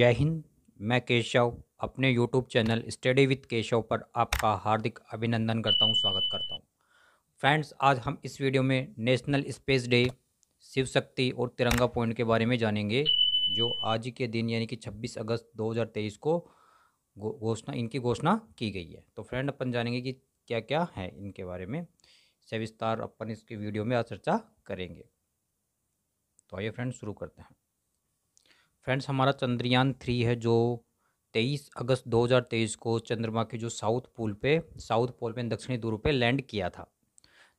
जय हिंद मैं केशव अपने YouTube channel study with Keshav पर आपका हार्दिक अभिनंदन करता हूं स्वागत करता हूं फ्रेंड्स आज हम इस वीडियो में नेशनल स्पेस डे शिव शक्ति और तिरंगा पॉइंट के बारे में जानेंगे जो आज के दिन यानी कि 26 अगस्त 2023 को घोषणा गो, इनकी घोषणा की गई है तो फ्रेंड अपन जानेंगे कि क्या क्या है इनके बारे में सविस्तार अपन इसके वीडियो में आज चर्चा करेंगे तो आइए फ्रेंड शुरू करते हैं फ्रेंड्स हमारा चंद्रयान थ्री है जो तेईस अगस्त 2023 को चंद्रमा के जो साउथ पोल पे साउथ पोल पे दक्षिणी ध्रुव पे लैंड किया था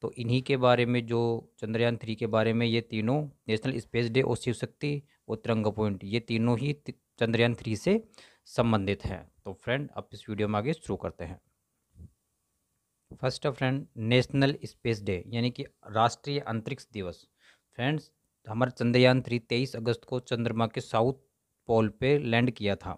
तो इन्हीं के बारे में जो चंद्रयान थ्री के बारे में ये तीनों नेशनल स्पेस डे और शिव शक्ति और तिरंगा पॉइंट ये तीनों ही चंद्रयान थ्री से संबंधित हैं तो फ्रेंड आप इस वीडियो में आगे शुरू करते हैं first friend national space day यानी कि राष्ट्रीय अंतरिक्ष दिवस फ्रेंड्स तो हमारा चंद्रयान थ्री तेईस अगस्त को चंद्रमा के साउथ पोल पे लैंड किया था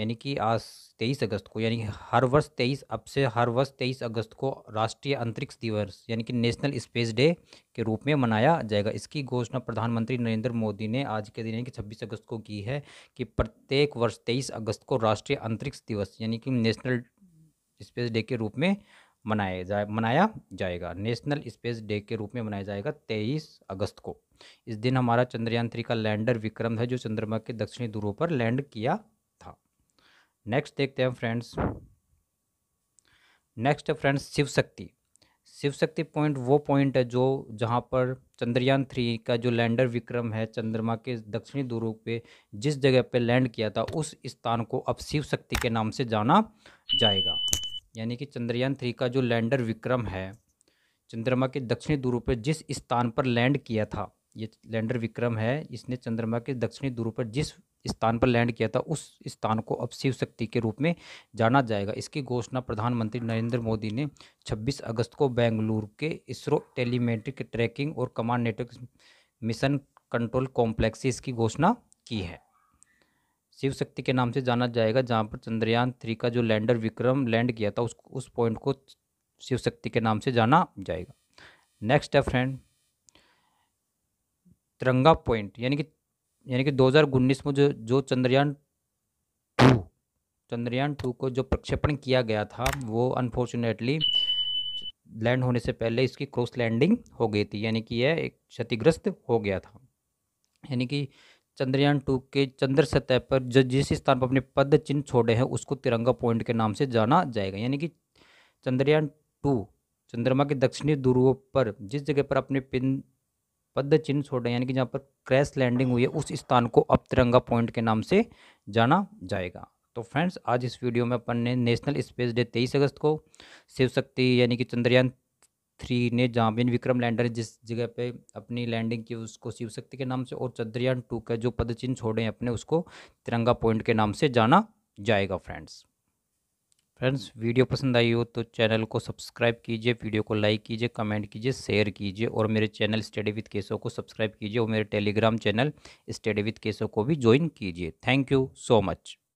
यानी कि आज तेईस अगस्त को यानी हर वर्ष तेईस अब से हर वर्ष तेईस अगस्त को राष्ट्रीय अंतरिक्ष दिवस यानी कि नेशनल स्पेस डे के रूप में मनाया जाएगा इसकी घोषणा प्रधानमंत्री नरेंद्र मोदी ने आज के दिन यानी कि छब्बीस अगस्त को की है कि प्रत्येक वर्ष तेईस अगस्त को राष्ट्रीय अंतरिक्ष दिवस यानी कि नेशनल स्पेस डे के रूप में मनाया जाए मनाया जाएगा नेशनल स्पेस डे के रूप में मनाया जाएगा तेईस अगस्त को इस दिन हमारा चंद्रयान थ्री का लैंडर विक्रम है जो चंद्रमा के दक्षिणी ध्रुव पर लैंड किया था नेक्स्ट देखते हैं फ्रेंड्स नेक्स्ट है फ्रेंड्स शिव शक्ति शिव शक्ति पॉइंट वो पॉइंट है जो जहाँ पर चंद्रयान थ्री का जो लैंडर विक्रम है चंद्रमा के दक्षिणी ध्रुव पे जिस जगह पे लैंड किया था उस स्थान को अब शिव शक्ति के नाम से जाना जाएगा यानी कि चंद्रयान थ्री का जो लैंडर विक्रम है चंद्रमा के दक्षिणी ध्रुव पे जिस स्थान पर लैंड किया था ये लैंडर विक्रम है इसने चंद्रमा के दक्षिणी ध्रुव पर जिस स्थान पर लैंड किया था उस स्थान को अब शिव शक्ति के रूप में जाना जाएगा इसकी घोषणा प्रधानमंत्री नरेंद्र मोदी ने 26 अगस्त को बेंगलुरु के इसरो टेलीमेट्रिक ट्रैकिंग और command network mission control complex से इसकी घोषणा की है शिव शक्ति के नाम से जाना जाएगा जहाँ पर चंद्रयान थ्री का जो लैंडर विक्रम लैंड किया था उस उस पॉइंट को शिव शक्ति के नाम से जाना जाएगा नेक्स्ट है फ्रेंड तिरंगा पॉइंट यानी कि यानी कि 2019 में जो जो चंद्रयान टू चंद्रयान टू को जो प्रक्षेपण किया गया था वो अनफॉर्चुनेटली लैंड होने से पहले इसकी क्रॉस लैंडिंग हो गई थी यानी कि यह एक क्षतिग्रस्त हो गया था यानी कि चंद्रयान टू के चंद्र सतह पर जो जिस स्थान पर अपने पद चिन्ह छोड़े हैं उसको तिरंगा पॉइंट के नाम से जाना जाएगा यानी कि चंद्रयान टू चंद्रमा के दक्षिणी ध्रुव पर जिस जगह पर अपने पिन पद चिन्ह छोड़ें यानी कि जहाँ पर क्रैश लैंडिंग हुई है उस स्थान को अब तिरंगा पॉइंट के नाम से जाना जाएगा तो फ्रेंड्स आज इस वीडियो में अपन ने नेशनल स्पेस डे तेईस अगस्त को शिव शक्ति यानी कि चंद्रयान थ्री ने जहाँ विक्रम लैंडर जिस जगह पे अपनी लैंडिंग की उसको शिव शक्ति के नाम से और चंद्रयान टू का जो पदचिन्ह छोड़े हैं अपने उसको तिरंगा पॉइंट के नाम से जाना जाएगा फ्रेंड्स फ्रेंड्स वीडियो पसंद आई हो तो चैनल को सब्सक्राइब कीजिए वीडियो को लाइक कीजिए कमेंट कीजिए शेयर कीजिए और मेरे चैनल स्टडी विद केसो को सब्सक्राइब कीजिए और मेरे टेलीग्राम चैनल स्टडी विद केसो को भी ज्वाइन कीजिए थैंक यू सो मच